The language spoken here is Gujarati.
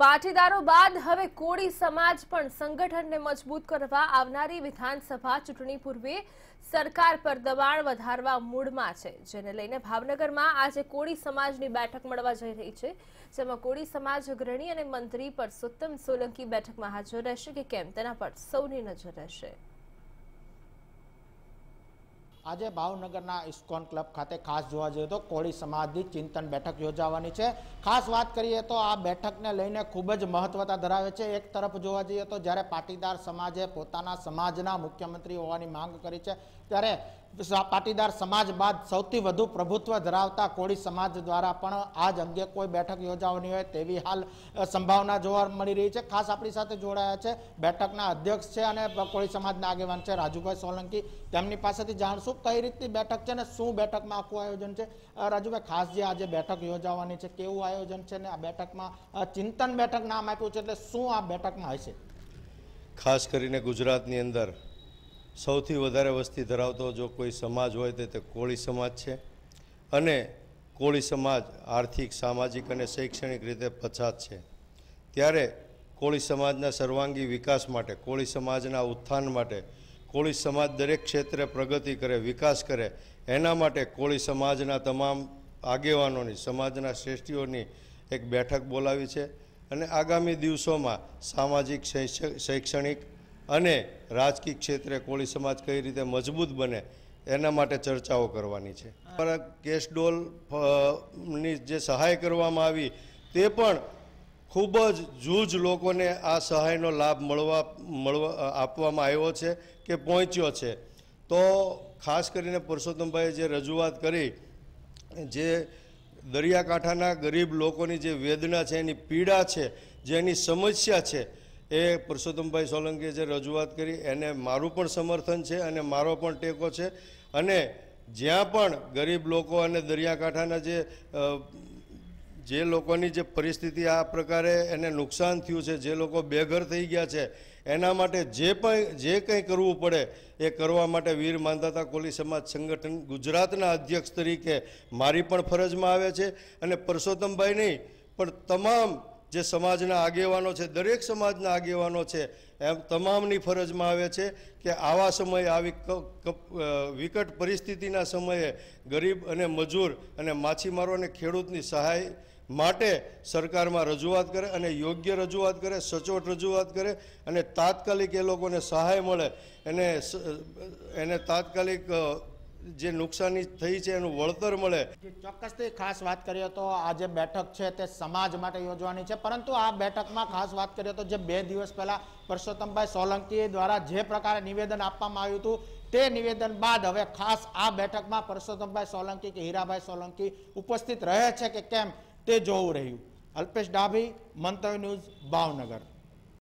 પાટીદારો બાદ હવે કોળી સમાજ પણ સંગઠનને મજબૂત કરવા આવનારી વિધાનસભા ચૂંટણી પૂર્વે સરકાર પર દબાણ વધારવા મૂડમાં છે જેને લઈને ભાવનગરમાં આજે કોળી સમાજની બેઠક મળવા જઈ રહી છે જેમાં કોળી સમાજ અગ્રણી અને મંત્રી પરસોત્તમ સોલંકી બેઠકમાં હાજર રહેશે કે કેમ તેના પર સૌની નજર રહેશે આજે ભાવનગરના ઇસ્કોન ક્લબ ખાતે ખાસ જોવા જઈએ તો કોળી સમાજની ચિંતન બેઠક યોજાવાની છે ખાસ વાત કરીએ તો આ બેઠકને લઈને ખૂબ જ મહત્વતા ધરાવે છે એક તરફ જોવા જઈએ તો જ્યારે પાટીદાર સમાજે પોતાના સમાજના મુખ્યમંત્રી હોવાની માંગ કરી છે ત્યારે પાટીદાર સમાજ બાદ સૌથી વધુ પ્રભુત્વ ધરાવતા કોળી સમાજ દ્વારા પણ આજ અંગે કોઈ બેઠક યોજાવાની હોય તેવી હાલ સંભાવના જોવા મળી રહી છે ખાસ આપણી સાથે જોડાયા છે બેઠકના અધ્યક્ષ છે અને કોળી સમાજના આગેવાન છે રાજુભાઈ સોલંકી તેમની પાસેથી જાણશું શું કઈ રીતની બેઠક છે ને શું બેઠકમાં આખું આયોજન છે રાજુભાઈ ખાસ જે આજે બેઠક યોજાવાની છે કેવું આયોજન છે ને આ બેઠકમાં ચિંતન બેઠક નામ આપ્યું છે એટલે શું આ બેઠકમાં હશે ખાસ કરીને ગુજરાતની અંદર સૌથી વધારે વસ્તી ધરાવતો જો કોઈ સમાજ હોય તો તે કોળી સમાજ છે અને કોળી સમાજ આર્થિક સામાજિક અને શૈક્ષણિક રીતે પછાત છે ત્યારે કોળી સમાજના સર્વાંગી વિકાસ માટે કોળી સમાજના ઉત્થાન માટે કોળી સમાજ દરેક ક્ષેત્રે પ્રગતિ કરે વિકાસ કરે એના માટે કોળી સમાજના તમામ આગેવાનોની સમાજના શ્રેષ્ઠીઓની એક બેઠક બોલાવી છે અને આગામી દિવસોમાં સામાજિક શૈક્ષણિક અને રાજકીય ક્ષેત્રે કોળી સમાજ કઈ રીતે મજબૂત બને એના માટે ચર્ચાઓ કરવાની છે કેશ ડોલની જે સહાય કરવામાં આવી તે પણ ખૂબ જ જૂજ લોકોને આ સહાયનો લાભ મળવા મળવા આપવામાં આવ્યો છે કે પહોંચ્યો છે તો ખાસ કરીને પુરુષોત્તમભાઈએ જે રજૂઆત કરી જે દરિયાકાંઠાના ગરીબ લોકોની જે વેદના છે એની પીડા છે જે એની સમસ્યા છે એ પુરુષોત્તમભાઈ સોલંકીએ જે રજૂઆત કરી એને મારું પણ સમર્થન છે અને મારો પણ ટેકો છે અને જ્યાં પણ ગરીબ લોકો અને દરિયાકાંઠાના જે જે લોકોની જે પરિસ્થિતિ આ પ્રકારે એને નુકસાન થયું છે જે લોકો બેઘર થઈ ગયા છે એના માટે જે પણ જે કંઈ કરવું પડે એ કરવા માટે વીર માંધાતા કોલી સમાજ સંગઠન ગુજરાતના અધ્યક્ષ તરીકે મારી પણ ફરજમાં આવે છે અને પરસોત્તમભાઈ નહીં પણ તમામ જે સમાજના આગેવાનો છે દરેક સમાજના આગેવાનો છે એમ તમામની ફરજમાં આવે છે કે આવા સમયે આવી વિકટ પરિસ્થિતિના સમયે ગરીબ અને મજૂર અને માછીમારો અને ખેડૂતની સહાય માટે સરકારમાં રજૂઆત કરે અને યોગ્ય રજૂઆત કરે સચોટ રજૂઆત કરે અને તાત્કાલિક એ લોકોને સહાય મળે એને એને તાત્કાલિક જે નુકસાની થઈ છે એનું વળતર મળે ચોક્કસથી ખાસ વાત કરીએ તો આ જે બેઠક છે તે સમાજ માટે યોજવાની છે પરંતુ આ બેઠકમાં ખાસ વાત કરીએ તો જે બે દિવસ પહેલાં પરસોત્તમભાઈ સોલંકી દ્વારા જે પ્રકારે નિવેદન આપવામાં આવ્યું હતું તે નિવેદન બાદ હવે ખાસ આ બેઠકમાં પરસોત્તમભાઈ સોલંકી કે હીરાભાઈ સોલંકી ઉપસ્થિત રહે છે કે કેમ તે જોવું રહ્યું અલ્પેશ ડાભી મંતવ્ય ન્યૂઝ ભાવનગર